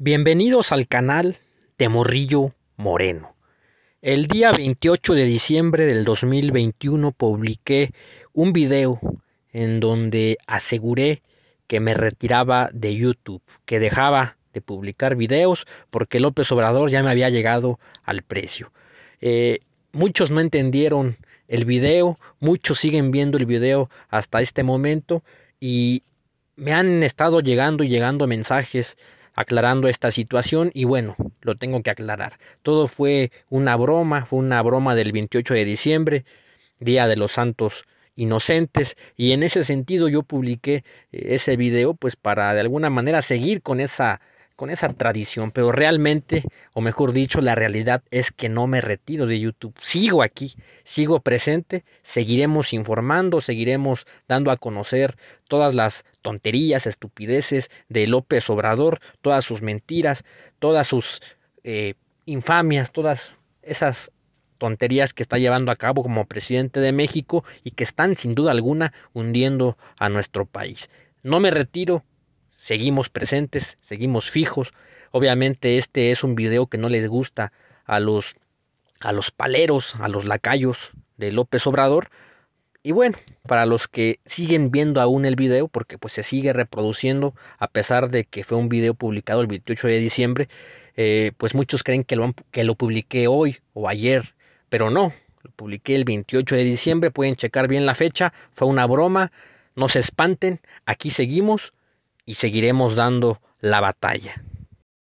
Bienvenidos al canal de Morrillo Moreno. El día 28 de diciembre del 2021 publiqué un video en donde aseguré que me retiraba de YouTube, que dejaba de publicar videos porque López Obrador ya me había llegado al precio. Eh, muchos no entendieron el video, muchos siguen viendo el video hasta este momento y me han estado llegando y llegando mensajes aclarando esta situación y bueno, lo tengo que aclarar. Todo fue una broma, fue una broma del 28 de diciembre, Día de los Santos Inocentes y en ese sentido yo publiqué eh, ese video pues para de alguna manera seguir con esa con esa tradición, pero realmente, o mejor dicho, la realidad es que no me retiro de YouTube. Sigo aquí, sigo presente, seguiremos informando, seguiremos dando a conocer todas las tonterías, estupideces de López Obrador, todas sus mentiras, todas sus eh, infamias, todas esas tonterías que está llevando a cabo como presidente de México y que están sin duda alguna hundiendo a nuestro país. No me retiro, seguimos presentes, seguimos fijos. Obviamente este es un video que no les gusta a los, a los paleros, a los lacayos de López Obrador. Y bueno, para los que siguen viendo aún el video, porque pues se sigue reproduciendo, a pesar de que fue un video publicado el 28 de diciembre, eh, pues muchos creen que lo, que lo publiqué hoy o ayer, pero no, lo publiqué el 28 de diciembre, pueden checar bien la fecha, fue una broma, no se espanten, aquí seguimos, y seguiremos dando la batalla.